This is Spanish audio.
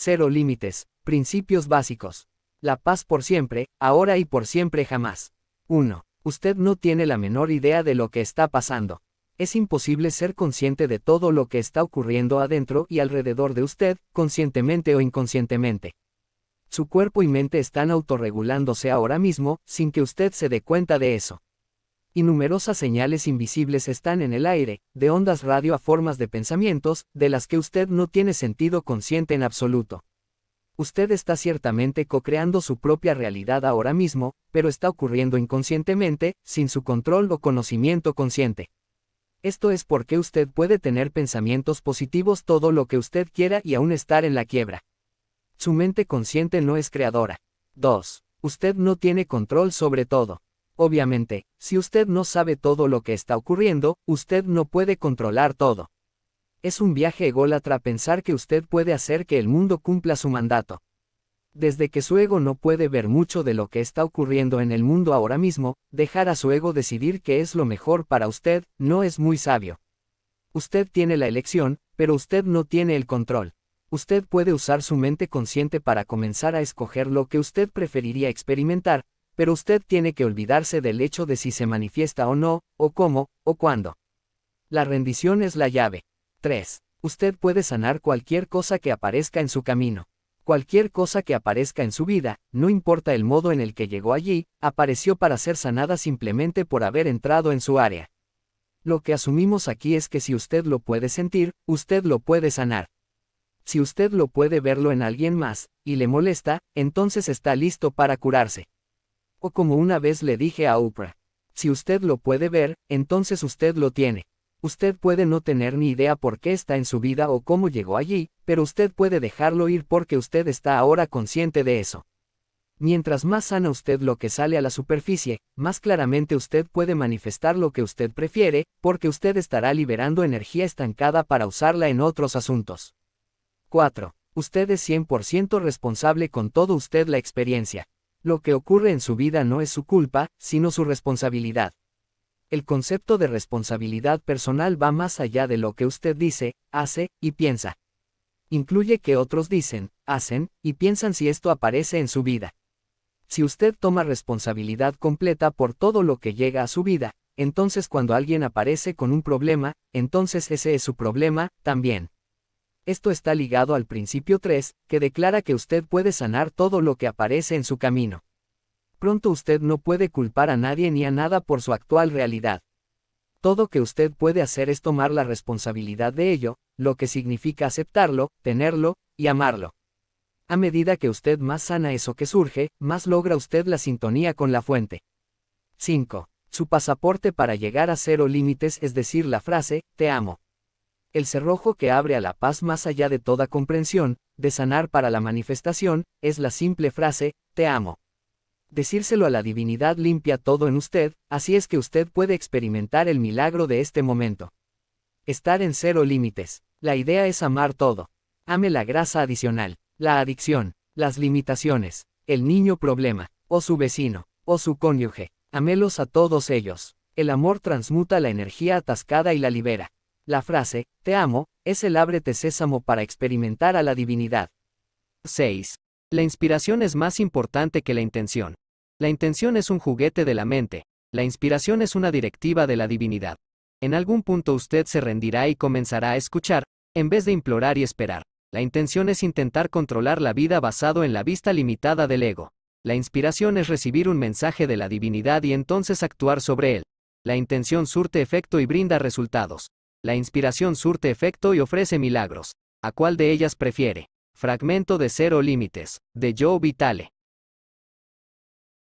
Cero límites, principios básicos. La paz por siempre, ahora y por siempre jamás. 1. Usted no tiene la menor idea de lo que está pasando. Es imposible ser consciente de todo lo que está ocurriendo adentro y alrededor de usted, conscientemente o inconscientemente. Su cuerpo y mente están autorregulándose ahora mismo, sin que usted se dé cuenta de eso y numerosas señales invisibles están en el aire, de ondas radio a formas de pensamientos, de las que usted no tiene sentido consciente en absoluto. Usted está ciertamente co-creando su propia realidad ahora mismo, pero está ocurriendo inconscientemente, sin su control o conocimiento consciente. Esto es porque usted puede tener pensamientos positivos todo lo que usted quiera y aún estar en la quiebra. Su mente consciente no es creadora. 2. Usted no tiene control sobre todo. Obviamente, si usted no sabe todo lo que está ocurriendo, usted no puede controlar todo. Es un viaje ególatra pensar que usted puede hacer que el mundo cumpla su mandato. Desde que su ego no puede ver mucho de lo que está ocurriendo en el mundo ahora mismo, dejar a su ego decidir qué es lo mejor para usted no es muy sabio. Usted tiene la elección, pero usted no tiene el control. Usted puede usar su mente consciente para comenzar a escoger lo que usted preferiría experimentar, pero usted tiene que olvidarse del hecho de si se manifiesta o no, o cómo, o cuándo. La rendición es la llave. 3. Usted puede sanar cualquier cosa que aparezca en su camino. Cualquier cosa que aparezca en su vida, no importa el modo en el que llegó allí, apareció para ser sanada simplemente por haber entrado en su área. Lo que asumimos aquí es que si usted lo puede sentir, usted lo puede sanar. Si usted lo puede verlo en alguien más, y le molesta, entonces está listo para curarse. O como una vez le dije a Oprah, si usted lo puede ver, entonces usted lo tiene. Usted puede no tener ni idea por qué está en su vida o cómo llegó allí, pero usted puede dejarlo ir porque usted está ahora consciente de eso. Mientras más sana usted lo que sale a la superficie, más claramente usted puede manifestar lo que usted prefiere, porque usted estará liberando energía estancada para usarla en otros asuntos. 4. Usted es 100% responsable con todo usted la experiencia. Lo que ocurre en su vida no es su culpa, sino su responsabilidad. El concepto de responsabilidad personal va más allá de lo que usted dice, hace y piensa. Incluye que otros dicen, hacen y piensan si esto aparece en su vida. Si usted toma responsabilidad completa por todo lo que llega a su vida, entonces cuando alguien aparece con un problema, entonces ese es su problema, también. Esto está ligado al principio 3, que declara que usted puede sanar todo lo que aparece en su camino. Pronto usted no puede culpar a nadie ni a nada por su actual realidad. Todo que usted puede hacer es tomar la responsabilidad de ello, lo que significa aceptarlo, tenerlo, y amarlo. A medida que usted más sana eso que surge, más logra usted la sintonía con la fuente. 5. Su pasaporte para llegar a cero límites es decir la frase, te amo el cerrojo que abre a la paz más allá de toda comprensión, de sanar para la manifestación, es la simple frase, te amo. Decírselo a la divinidad limpia todo en usted, así es que usted puede experimentar el milagro de este momento. Estar en cero límites. La idea es amar todo. Ame la grasa adicional, la adicción, las limitaciones, el niño problema, o su vecino, o su cónyuge. Amelos a todos ellos. El amor transmuta la energía atascada y la libera. La frase, te amo, es el ábrete sésamo para experimentar a la divinidad. 6. La inspiración es más importante que la intención. La intención es un juguete de la mente, la inspiración es una directiva de la divinidad. En algún punto usted se rendirá y comenzará a escuchar, en vez de implorar y esperar. La intención es intentar controlar la vida basado en la vista limitada del ego. La inspiración es recibir un mensaje de la divinidad y entonces actuar sobre él. La intención surte efecto y brinda resultados. La inspiración surte efecto y ofrece milagros. ¿A cuál de ellas prefiere? Fragmento de Cero Límites, de Joe Vitale.